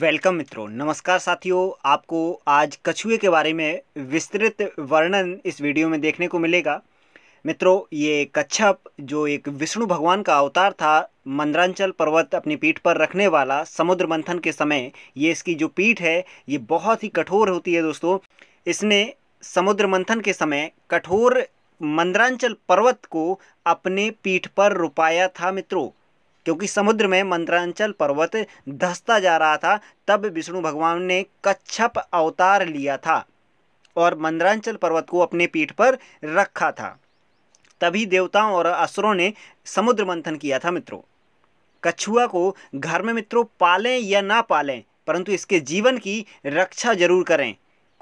welcome मित्रों नमस्कार साथियों आपको आज कछुए के बारे में विस्तृत वर्णन इस वीडियो में देखने को मिलेगा मित्रों ये कच्छप जो एक विष्णु भगवान का अवतार था मंद्रांचल पर्वत अपनी पीठ पर रखने वाला समुद्र मंथन के समय ये इसकी जो पीठ है ये बहुत ही कठोर होती है दोस्तों इसने समुद्र मंथन के समय कठोर मंद्रांचल पर्वत को अपने पीठ पर रुपाया था मित्रों क्योंकि समुद्र में मंत्रांचल पर्वत धसता जा रहा था तब विष्णु भगवान ने कच्छप अवतार लिया था और मंत्रांचल पर्वत को अपने पीठ पर रखा था तभी देवताओं और असुरों ने समुद्र मंथन किया था मित्रों कछुआ को घर में मित्रों पालें या ना पालें परंतु इसके जीवन की रक्षा जरूर करें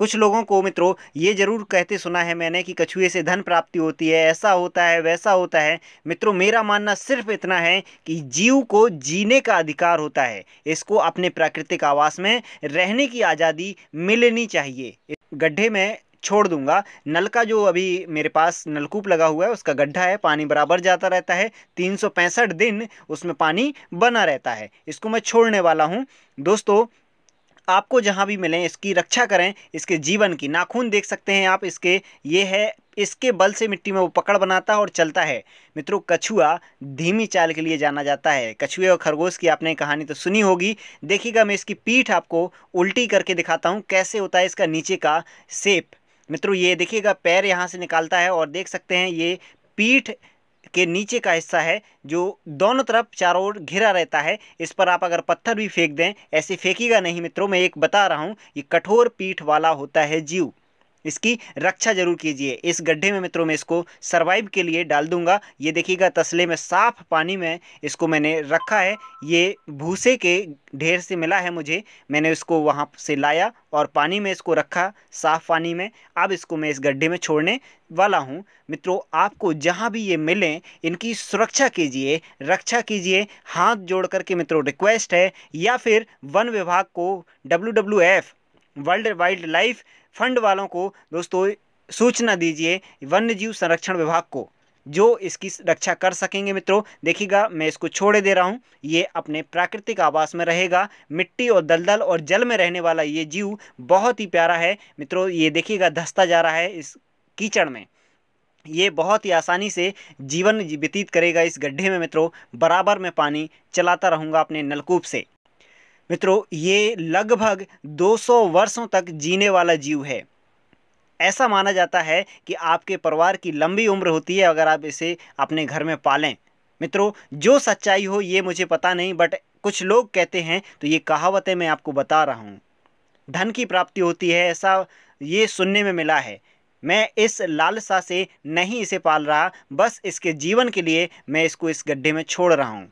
कुछ लोगों को मित्रों ये ज़रूर कहते सुना है मैंने कि कछुए से धन प्राप्ति होती है ऐसा होता है वैसा होता है मित्रों मेरा मानना सिर्फ इतना है कि जीव को जीने का अधिकार होता है इसको अपने प्राकृतिक आवास में रहने की आज़ादी मिलनी चाहिए गड्ढे में छोड़ दूंगा नल का जो अभी मेरे पास नलकूप लगा हुआ है उसका गड्ढा है पानी बराबर जाता रहता है तीन दिन उसमें पानी बना रहता है इसको मैं छोड़ने वाला हूँ दोस्तों आपको जहाँ भी मिलें इसकी रक्षा करें इसके जीवन की नाखून देख सकते हैं आप इसके ये है इसके बल से मिट्टी में वो पकड़ बनाता है और चलता है मित्रों कछुआ धीमी चाल के लिए जाना जाता है कछुए और खरगोश की आपने कहानी तो सुनी होगी देखिएगा मैं इसकी पीठ आपको उल्टी करके दिखाता हूँ कैसे होता है इसका नीचे का सेप मित्रों ये देखिएगा पैर यहाँ से निकालता है और देख सकते हैं ये पीठ के नीचे का हिस्सा है जो दोनों तरफ चारों ओर घिरा रहता है इस पर आप अगर पत्थर भी फेंक दें ऐसे फेंकीगा नहीं मित्रों मैं एक बता रहा हूँ ये कठोर पीठ वाला होता है जीव इसकी रक्षा जरूर कीजिए इस गड्ढे में मित्रों में इसको सर्वाइव के लिए डाल दूंगा ये देखिएगा तसले में साफ पानी में इसको मैंने रखा है ये भूसे के ढेर से मिला है मुझे मैंने इसको वहाँ से लाया और पानी में इसको रखा साफ़ पानी में अब इसको मैं इस गड्ढे में छोड़ने वाला हूँ मित्रों आपको जहाँ भी ये मिलें इनकी सुरक्षा कीजिए रक्षा कीजिए हाथ जोड़ करके मित्रों रिक्वेस्ट है या फिर वन विभाग को W world wildlife fund वालों को दोस्तों सूचना दीजिए वन्य जीव संरक्षण विभाग को जो इसकी रक्षा कर सकेंगे मित्रों देखिएगा मैं इसको छोड़े दे रहा हूँ ये अपने प्राकृतिक आवास में रहेगा मिट्टी और दलदल और जल में रहने वाला ये जीव बहुत ही प्यारा है मित्रों ये देखिएगा धसता जा रहा है इस कीचड़ में ये बहुत ही आसानी से जीवन व्यतीत करेगा इस गड्ढे में मित्रों बराबर में पानी चलाता रहूँगा अपने नलकूप से मित्रों ये लगभग 200 वर्षों तक जीने वाला जीव है ऐसा माना जाता है कि आपके परिवार की लंबी उम्र होती है अगर आप इसे अपने घर में पालें मित्रों जो सच्चाई हो ये मुझे पता नहीं बट कुछ लोग कहते हैं तो ये कहावतें मैं आपको बता रहा हूँ धन की प्राप्ति होती है ऐसा ये सुनने में मिला है मैं इस लालसा से नहीं इसे पाल रहा बस इसके जीवन के लिए मैं इसको इस गड्ढे में छोड़ रहा हूँ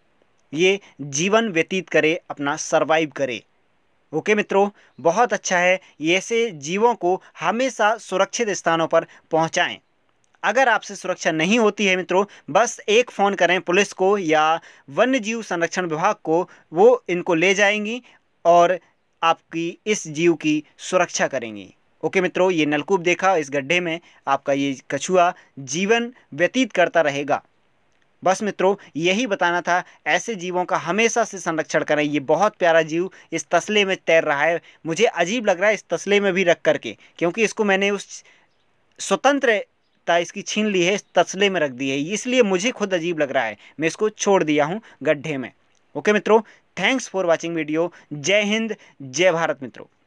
ये जीवन व्यतीत करे अपना सर्वाइव करे ओके मित्रों बहुत अच्छा है ये ऐसे जीवों को हमेशा सुरक्षित स्थानों पर पहुँचाएँ अगर आपसे सुरक्षा नहीं होती है मित्रों बस एक फ़ोन करें पुलिस को या वन्य जीव संरक्षण विभाग को वो इनको ले जाएंगी और आपकी इस जीव की सुरक्षा करेंगी ओके मित्रों ये नलकूप देखा इस गड्ढे में आपका ये कछुआ जीवन व्यतीत करता रहेगा बस मित्रों यही बताना था ऐसे जीवों का हमेशा से संरक्षण करें ये बहुत प्यारा जीव इस तसले में तैर रहा है मुझे अजीब लग रहा है इस तसले में भी रख करके क्योंकि इसको मैंने उस स्वतंत्र इसकी छीन ली है इस तसले में रख दी है इसलिए मुझे खुद अजीब लग रहा है मैं इसको छोड़ दिया हूँ गड्ढे में ओके मित्रों थैंक्स फॉर वॉचिंग वीडियो जय हिंद जय भारत मित्रों